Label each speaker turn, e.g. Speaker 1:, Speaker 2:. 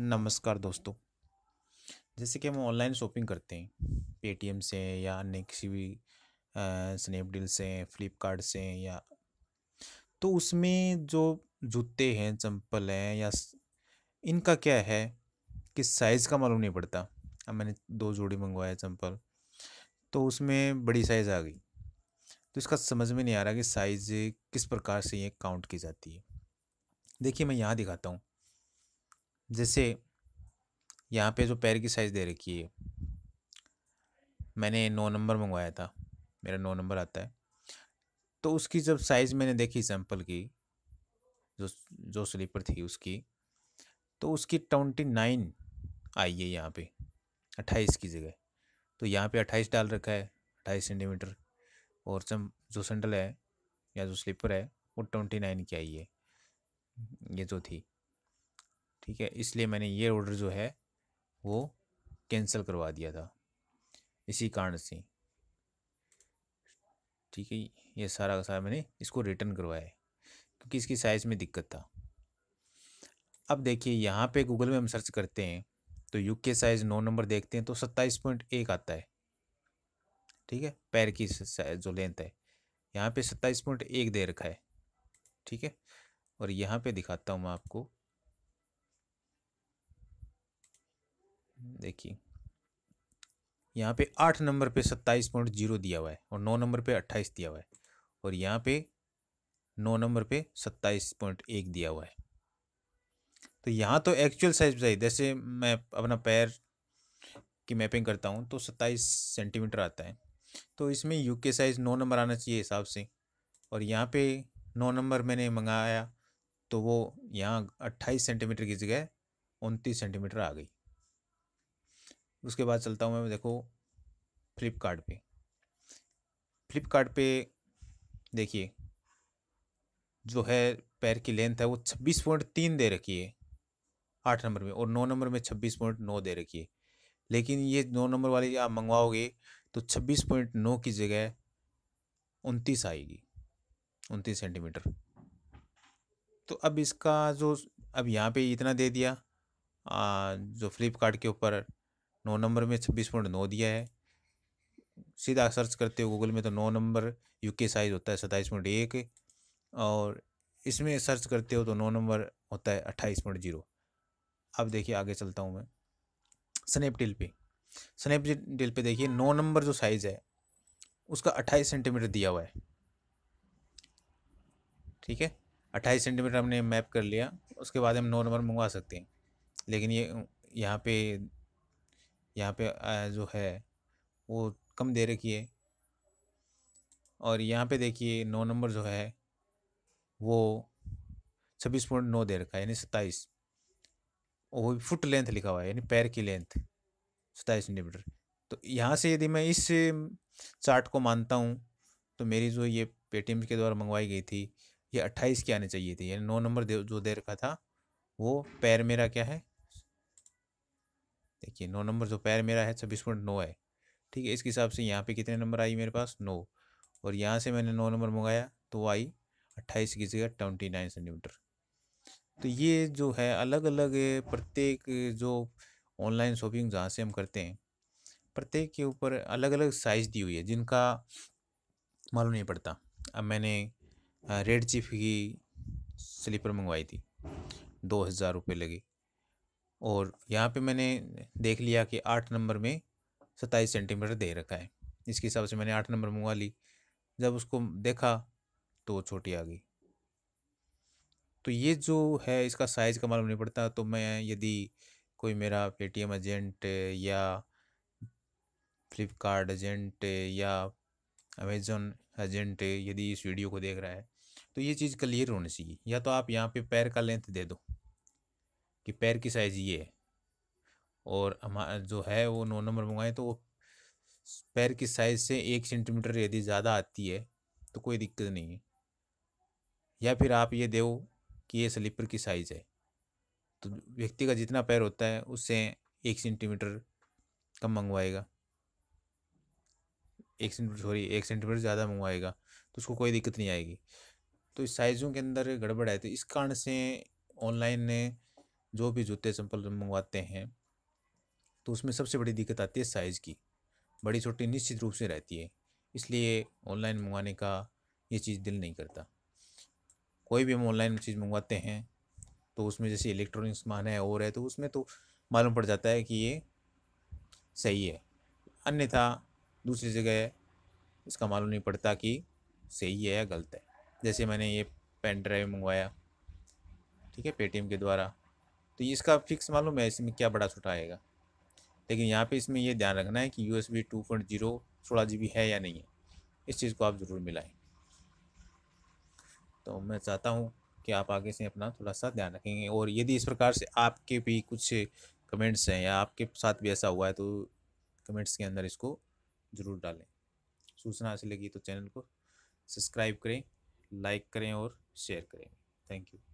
Speaker 1: नमस्कार दोस्तों जैसे कि हम ऑनलाइन शॉपिंग करते हैं पेटीएम से या अन्य किसी भी स्नैपडील से फ्लिपकार्ट से या तो उसमें जो जूते हैं चंपल हैं या इनका क्या है कि साइज़ का मालूम नहीं पड़ता अब मैंने दो जोड़ी मंगवाया चंपल तो उसमें बड़ी साइज़ आ गई तो इसका समझ में नहीं आ रहा कि साइज़ किस प्रकार से ये काउंट की जाती है देखिए मैं यहाँ दिखाता हूँ जैसे यहाँ पे जो पैर की साइज़ दे रखी है मैंने नौ नंबर मंगवाया था मेरा नौ नंबर आता है तो उसकी जब साइज़ मैंने देखी सैम्पल की जो जो स्लीपर थी उसकी तो उसकी ट्वेंटी नाइन आई है यहाँ पे अट्ठाईस की जगह तो यहाँ पे अट्ठाईस डाल रखा है अट्ठाईस सेंटीमीटर और जब जो सेंडल है या जो स्लीपर है वो ट्वेंटी नाइन की आई है ये जो थी ठीक है इसलिए मैंने ये ऑर्डर जो है वो कैंसिल करवा दिया था इसी कारण से ठीक है ये सारा का सारा मैंने इसको रिटर्न करवाया क्योंकि इसकी साइज़ में दिक्कत था अब देखिए यहाँ पे गूगल में हम सर्च करते हैं तो यू के साइज़ नौ नंबर देखते हैं तो सत्ताईस पॉइंट एक आता है ठीक है पैर की जो लेंथ है यहाँ पे सत्ताईस पॉइंट एक दे रखा है ठीक है और यहाँ पे दिखाता हूँ मैं आपको देखिए यहाँ पे आठ नंबर पे सत्ताईस पॉइंट जीरो दिया हुआ है और नौ नंबर पे अट्ठाईस दिया हुआ है और यहाँ पे नौ नंबर पे सत्ताईस पॉइंट एक दिया हुआ है तो यहाँ तो एक्चुअल साइज बताइए जैसे मैं अपना पैर की मैपिंग करता हूँ तो सत्ताईस सेंटीमीटर आता है तो इसमें यू के साइज़ नौ नंबर आना चाहिए हिसाब से और यहाँ पे नौ नंबर मैंने मंगाया तो वो यहाँ अट्ठाईस सेंटीमीटर की जगह उनतीस सेंटीमीटर आ गई उसके बाद चलता हूँ मैं देखो फ्लिपकार्ट पे फ्लिपकार्ट पे देखिए जो है पैर की लेंथ है वो छब्बीस पॉइंट तीन दे रखी है आठ नंबर में और नौ नंबर में छब्बीस पॉइंट नौ दे रखी है लेकिन ये नौ नंबर वाली आप मंगवाओगे तो छब्बीस पॉइंट नौ की जगह उनतीस आएगी उनतीस सेंटीमीटर तो अब इसका जो अब यहाँ पे इतना दे दिया आ, जो फ्लिपकार्ट के ऊपर नौ नंबर में छब्बीस पॉइंट नौ दिया है सीधा सर्च करते हो गूगल में तो नौ नंबर यूके साइज होता है सत्ताईस पॉइंट एक और इसमें सर्च करते हो तो नौ नंबर होता है अट्ठाईस पॉइंट जीरो अब देखिए आगे चलता हूँ मैं स्नैपडील पे स्नैपडील पे देखिए नौ नंबर जो साइज़ है उसका अट्ठाईस सेंटीमीटर दिया हुआ है ठीक है अट्ठाईस सेंटीमीटर हमने मैप कर लिया उसके बाद हम नौ नंबर मंगवा सकते हैं लेकिन ये यहाँ पे यहाँ पे जो है वो कम दे रखी है और यहाँ पे देखिए नौ नंबर जो है वो छब्बीस पॉइंट नौ दे रखा है यानी सत्ताईस वो फुट लेंथ लिखा हुआ है यानी पैर की लेंथ सत्ताईस सेंटीमीटर तो यहाँ से यदि मैं इस चार्ट को मानता हूँ तो मेरी जो ये पेटीएम के द्वारा मंगवाई गई थी ये अट्ठाईस की आनी चाहिए थी यानी नौ नंबर जो दे रखा था वो पैर मेरा क्या है देखिए नौ नंबर जो पैर मेरा है छब्बीस पॉइंट नौ है ठीक है इसके हिसाब से यहाँ पे कितने नंबर आई मेरे पास नौ और यहाँ से मैंने नौ नंबर मंगाया तो आई अट्ठाईस की जगह ट्वेंटी नाइन सेंटीमीटर तो ये जो है अलग अलग प्रत्येक जो ऑनलाइन शॉपिंग जहाँ से हम करते हैं प्रत्येक के ऊपर अलग अलग साइज़ दी हुई है जिनका मालूम नहीं पड़ता अब मैंने रेड चिप की स्लीपर मंगवाई थी दो हज़ार रुपये लगे और यहाँ पे मैंने देख लिया कि आठ नंबर में सत्ताईस सेंटीमीटर दे रखा है इसके हिसाब से मैंने आठ नंबर मंगवा ली जब उसको देखा तो छोटी आ गई तो ये जो है इसका साइज़ का मालूम नहीं पड़ता तो मैं यदि कोई मेरा पेटीएम एजेंट या फ्लिपकार्ट एजेंट या अमेजोन एजेंट यदि इस वीडियो को देख रहा है तो ये चीज़ क्लियर होनी चाहिए या तो आप यहाँ पे पैर का लेंथ दे दो कि पैर की साइज़ ये है और हमारा जो है वो नौ नंबर मंगाएं तो वो पैर की साइज़ से एक सेंटीमीटर यदि ज़्यादा आती है तो कोई दिक्कत नहीं है या फिर आप ये दो कि ये स्लीपर की साइज़ है तो व्यक्ति का जितना पैर होता है उससे एक सेंटीमीटर कम मंगवाएगा एक सेंटीमीटर सॉरी एक सेंटीमीटर ज़्यादा मंगवाएगा तो उसको कोई दिक्कत नहीं आएगी तो इस साइज़ों के अंदर गड़बड़ है तो इस कारण से ऑनलाइन ने जो भी जूते चप्पल मंगवाते हैं तो उसमें सबसे बड़ी दिक्कत आती है साइज़ की बड़ी छोटी निश्चित रूप से रहती है इसलिए ऑनलाइन मंगवाने का ये चीज़ दिल नहीं करता कोई भी हम ऑनलाइन चीज़ मंगवाते हैं तो उसमें जैसे इलेक्ट्रॉनिक सामान है और है तो उसमें तो मालूम पड़ जाता है कि ये सही है अन्यथा दूसरी जगह इसका मालूम नहीं पड़ता कि सही है या गलत है जैसे मैंने ये पेन ड्राइव मंगवाया ठीक है पेटीएम के द्वारा तो इसका फिक्स मालूम है इसमें क्या बड़ा छोटा आएगा लेकिन यहाँ पे इसमें ये ध्यान रखना है कि U S B two point zero सोलह जी बी है या नहीं है इस चीज़ को आप ज़रूर मिलाएं तो मैं चाहता हूँ कि आप आगे से अपना थोड़ा सा ध्यान रखेंगे और यदि इस प्रकार से आपके भी कुछ कमेंट्स हैं या आपके साथ भी ऐसा हुआ है तो कमेंट्स के अंदर इसको ज़रूर डालें सूचना अच्छी लगी तो चैनल को सब्सक्राइब करें लाइक करें और शेयर करें थैंक यू